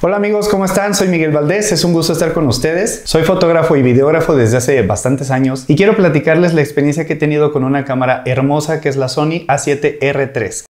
Hola amigos, ¿cómo están? Soy Miguel Valdés, es un gusto estar con ustedes. Soy fotógrafo y videógrafo desde hace bastantes años y quiero platicarles la experiencia que he tenido con una cámara hermosa que es la Sony A7R3.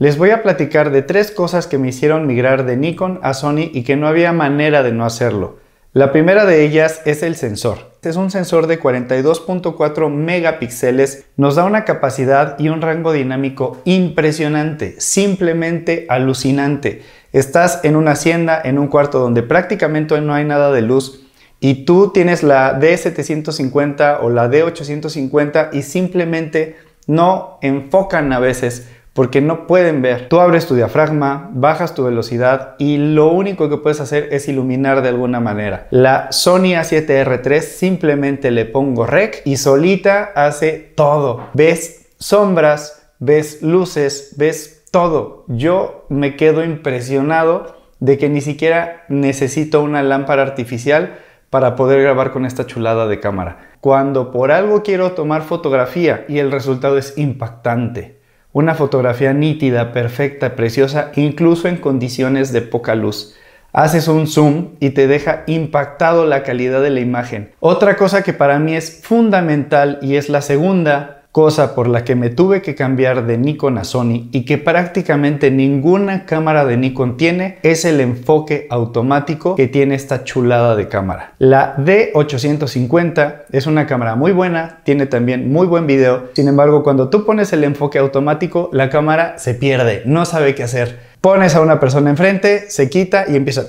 Les voy a platicar de tres cosas que me hicieron migrar de Nikon a Sony y que no había manera de no hacerlo. La primera de ellas es el sensor. Este es un sensor de 42.4 megapíxeles, nos da una capacidad y un rango dinámico impresionante, simplemente alucinante. Estás en una hacienda, en un cuarto donde prácticamente no hay nada de luz y tú tienes la D750 o la D850 y simplemente no enfocan a veces porque no pueden ver. Tú abres tu diafragma, bajas tu velocidad y lo único que puedes hacer es iluminar de alguna manera. La Sony A7R3 simplemente le pongo rec y solita hace todo. Ves sombras, ves luces, ves todo. Yo me quedo impresionado de que ni siquiera necesito una lámpara artificial para poder grabar con esta chulada de cámara. Cuando por algo quiero tomar fotografía y el resultado es impactante. Una fotografía nítida, perfecta, preciosa, incluso en condiciones de poca luz. Haces un zoom y te deja impactado la calidad de la imagen. Otra cosa que para mí es fundamental y es la segunda cosa por la que me tuve que cambiar de Nikon a Sony y que prácticamente ninguna cámara de Nikon tiene es el enfoque automático que tiene esta chulada de cámara. La D850 es una cámara muy buena, tiene también muy buen video, sin embargo cuando tú pones el enfoque automático la cámara se pierde, no sabe qué hacer. Pones a una persona enfrente, se quita y empieza...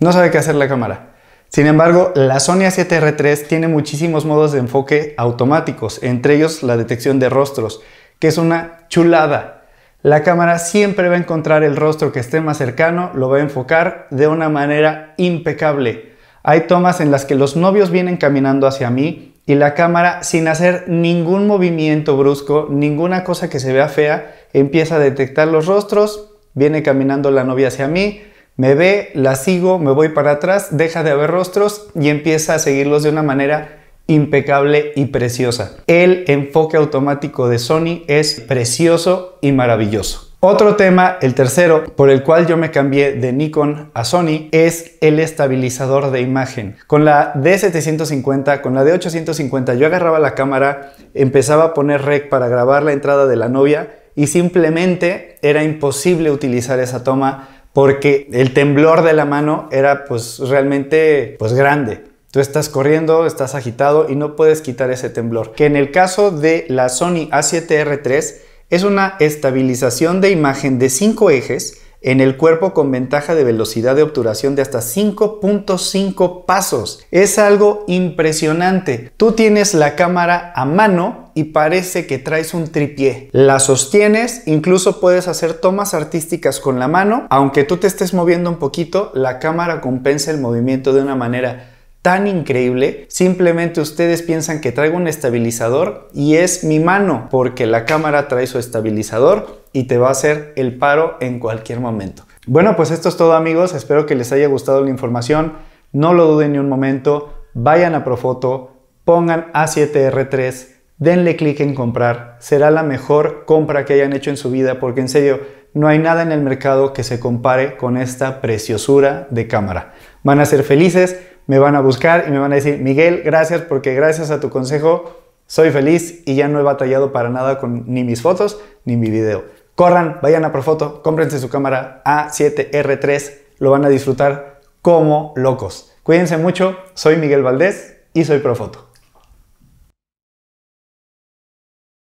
No sabe qué hacer la cámara. Sin embargo, la Sony A7R3 tiene muchísimos modos de enfoque automáticos, entre ellos la detección de rostros, que es una chulada. La cámara siempre va a encontrar el rostro que esté más cercano, lo va a enfocar de una manera impecable. Hay tomas en las que los novios vienen caminando hacia mí y la cámara, sin hacer ningún movimiento brusco, ninguna cosa que se vea fea, empieza a detectar los rostros, viene caminando la novia hacia mí, me ve, la sigo, me voy para atrás, deja de haber rostros y empieza a seguirlos de una manera impecable y preciosa. El enfoque automático de Sony es precioso y maravilloso. Otro tema, el tercero, por el cual yo me cambié de Nikon a Sony, es el estabilizador de imagen. Con la D750, con la D850, yo agarraba la cámara, empezaba a poner rec para grabar la entrada de la novia y simplemente era imposible utilizar esa toma porque el temblor de la mano era pues realmente pues grande. Tú estás corriendo, estás agitado y no puedes quitar ese temblor. Que en el caso de la Sony A7R3 es una estabilización de imagen de cinco ejes en el cuerpo con ventaja de velocidad de obturación de hasta 5.5 pasos. Es algo impresionante. Tú tienes la cámara a mano y parece que traes un tripié. La sostienes, incluso puedes hacer tomas artísticas con la mano. Aunque tú te estés moviendo un poquito, la cámara compensa el movimiento de una manera tan increíble, simplemente ustedes piensan que traigo un estabilizador y es mi mano, porque la cámara trae su estabilizador y te va a hacer el paro en cualquier momento. Bueno, pues esto es todo amigos, espero que les haya gustado la información, no lo duden ni un momento, vayan a Profoto, pongan A7R3, denle clic en comprar, será la mejor compra que hayan hecho en su vida, porque en serio, no hay nada en el mercado que se compare con esta preciosura de cámara. Van a ser felices, me van a buscar y me van a decir, Miguel, gracias porque gracias a tu consejo soy feliz y ya no he batallado para nada con ni mis fotos ni mi video. Corran, vayan a Profoto, cómprense su cámara A7R3, lo van a disfrutar como locos. Cuídense mucho, soy Miguel Valdés y soy Profoto.